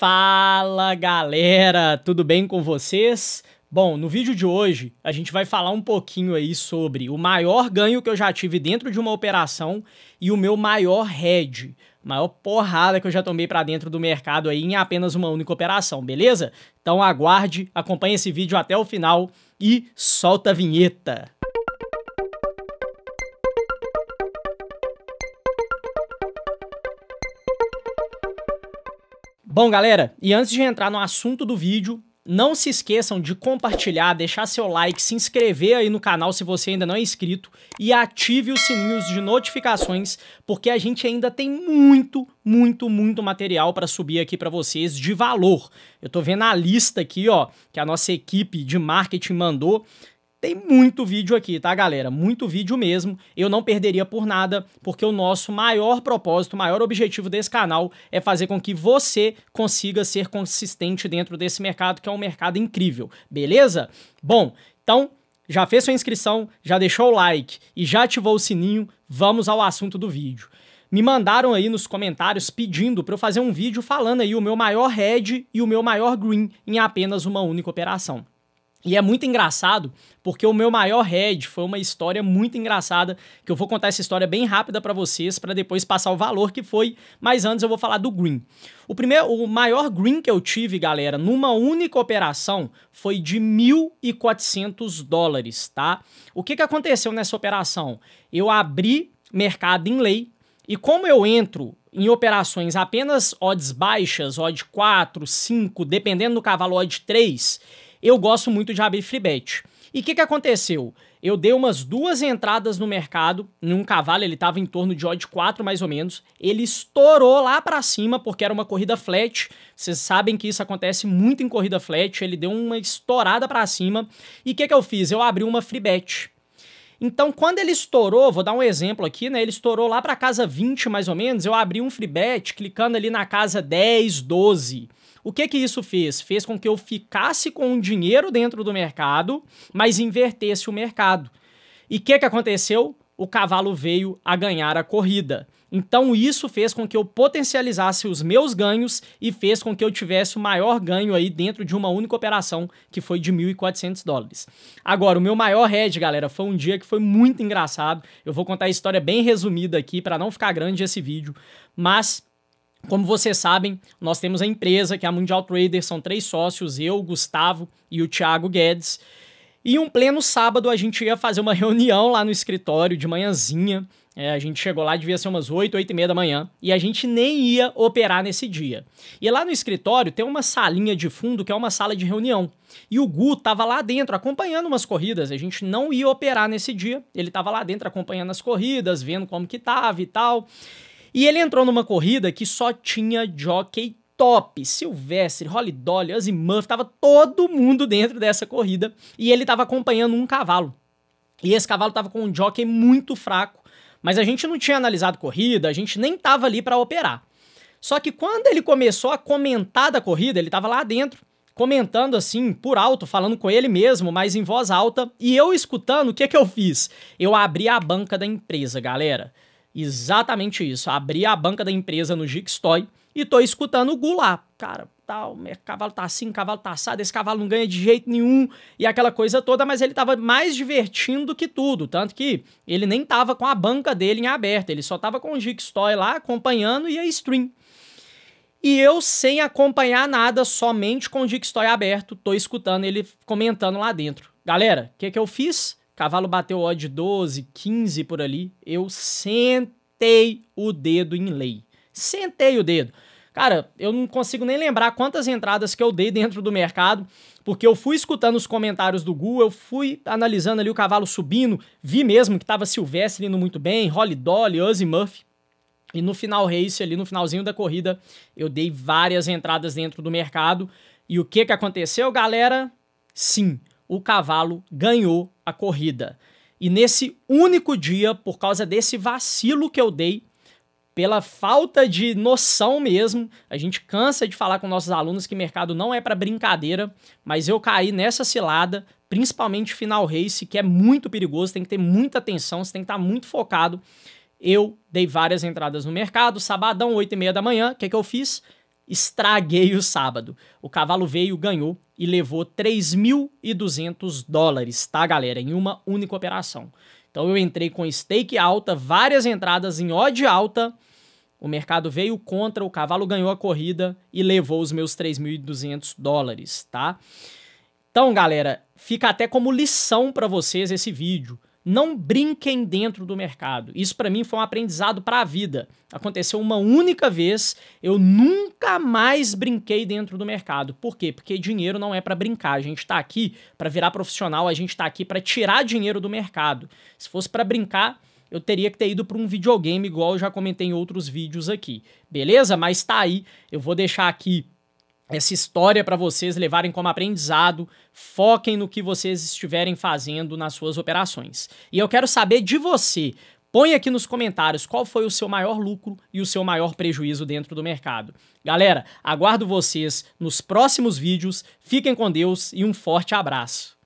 Fala galera, tudo bem com vocês? Bom, no vídeo de hoje a gente vai falar um pouquinho aí sobre o maior ganho que eu já tive dentro de uma operação e o meu maior head, maior porrada que eu já tomei para dentro do mercado aí em apenas uma única operação, beleza? Então aguarde, acompanhe esse vídeo até o final e solta a vinheta. Bom, galera, e antes de entrar no assunto do vídeo, não se esqueçam de compartilhar, deixar seu like, se inscrever aí no canal se você ainda não é inscrito e ative os sininhos de notificações, porque a gente ainda tem muito, muito, muito material para subir aqui para vocês de valor. Eu estou vendo a lista aqui, ó, que a nossa equipe de marketing mandou. Tem muito vídeo aqui, tá, galera? Muito vídeo mesmo. Eu não perderia por nada, porque o nosso maior propósito, maior objetivo desse canal é fazer com que você consiga ser consistente dentro desse mercado, que é um mercado incrível, beleza? Bom, então já fez sua inscrição, já deixou o like e já ativou o sininho, vamos ao assunto do vídeo. Me mandaram aí nos comentários pedindo para eu fazer um vídeo falando aí o meu maior red e o meu maior green em apenas uma única operação. E é muito engraçado, porque o meu maior head foi uma história muito engraçada, que eu vou contar essa história bem rápida para vocês, para depois passar o valor que foi, mas antes eu vou falar do green. O primeiro, o maior green que eu tive, galera, numa única operação, foi de 1.400 dólares, tá? O que, que aconteceu nessa operação? Eu abri mercado em lei, e como eu entro em operações apenas odds baixas, odd 4, 5, dependendo do cavalo, odd 3 eu gosto muito de abrir free bet. E o que, que aconteceu? Eu dei umas duas entradas no mercado, num cavalo, ele estava em torno de odd 4 mais ou menos. Ele estourou lá para cima porque era uma corrida flat. Vocês sabem que isso acontece muito em corrida flat, ele deu uma estourada para cima. E o que que eu fiz? Eu abri uma free bet. Então, quando ele estourou, vou dar um exemplo aqui, né? Ele estourou lá para casa 20 mais ou menos, eu abri um free bet clicando ali na casa 10, 12. O que que isso fez? Fez com que eu ficasse com o dinheiro dentro do mercado, mas invertesse o mercado. E o que que aconteceu? O cavalo veio a ganhar a corrida. Então isso fez com que eu potencializasse os meus ganhos e fez com que eu tivesse o maior ganho aí dentro de uma única operação, que foi de 1.400 dólares. Agora, o meu maior head, galera, foi um dia que foi muito engraçado. Eu vou contar a história bem resumida aqui para não ficar grande esse vídeo, mas como vocês sabem, nós temos a empresa, que é a Mundial Trader, são três sócios, eu, Gustavo e o Thiago Guedes. E um pleno sábado a gente ia fazer uma reunião lá no escritório de manhãzinha. É, a gente chegou lá, devia ser umas 8, 8 e meia da manhã, e a gente nem ia operar nesse dia. E lá no escritório tem uma salinha de fundo que é uma sala de reunião. E o Gu tava lá dentro acompanhando umas corridas. A gente não ia operar nesse dia. Ele tava lá dentro acompanhando as corridas, vendo como que tava e tal. E ele entrou numa corrida que só tinha jockey top, Silvestre, Holly Dolly, Azimuth, tava todo mundo dentro dessa corrida e ele tava acompanhando um cavalo. E esse cavalo tava com um jockey muito fraco, mas a gente não tinha analisado corrida, a gente nem tava ali para operar. Só que quando ele começou a comentar da corrida, ele tava lá dentro, comentando assim, por alto, falando com ele mesmo, mas em voz alta, e eu escutando, o que que eu fiz? Eu abri a banca da empresa, galera. Exatamente isso. Abri a banca da empresa no Gixtoy e tô escutando o Gu lá. Cara, tal, tá, cavalo tá assim, cavalo tá assado, esse cavalo não ganha de jeito nenhum e aquela coisa toda, mas ele tava mais divertindo que tudo. Tanto que ele nem tava com a banca dele em aberto, ele só tava com o Gixtoy lá acompanhando e a stream. E eu, sem acompanhar nada, somente com o Gixtoy aberto, tô escutando ele comentando lá dentro. Galera, o que, que eu fiz? Cavalo bateu odd 12, 15 por ali. Eu sentei o dedo em lei. Sentei o dedo. Cara, eu não consigo nem lembrar quantas entradas que eu dei dentro do mercado, porque eu fui escutando os comentários do Gu, eu fui analisando ali o cavalo subindo, vi mesmo que tava Silvestre indo muito bem, Holly Dolly, Uzi Murphy. E no final race ali, no finalzinho da corrida, eu dei várias entradas dentro do mercado. E o que que aconteceu, galera? Sim, o cavalo ganhou a corrida. E nesse único dia, por causa desse vacilo que eu dei, pela falta de noção mesmo, a gente cansa de falar com nossos alunos que mercado não é para brincadeira, mas eu caí nessa cilada, principalmente final race, que é muito perigoso, tem que ter muita atenção, você tem que estar tá muito focado. Eu dei várias entradas no mercado, sabadão, 8 e meia da manhã, o que, que eu fiz? Estraguei o sábado. O cavalo veio, ganhou e levou 3.200 dólares, tá, galera? Em uma única operação. Então eu entrei com stake alta, várias entradas em odd alta. O mercado veio contra, o cavalo ganhou a corrida e levou os meus 3.200 dólares, tá? Então, galera, fica até como lição para vocês esse vídeo não brinquem dentro do mercado. Isso para mim foi um aprendizado para a vida. Aconteceu uma única vez, eu nunca mais brinquei dentro do mercado. Por quê? Porque dinheiro não é para brincar. A gente está aqui para virar profissional, a gente está aqui para tirar dinheiro do mercado. Se fosse para brincar, eu teria que ter ido para um videogame igual eu já comentei em outros vídeos aqui. Beleza? Mas tá aí, eu vou deixar aqui essa história para vocês levarem como aprendizado, foquem no que vocês estiverem fazendo nas suas operações. E eu quero saber de você. Põe aqui nos comentários qual foi o seu maior lucro e o seu maior prejuízo dentro do mercado. Galera, aguardo vocês nos próximos vídeos. Fiquem com Deus e um forte abraço.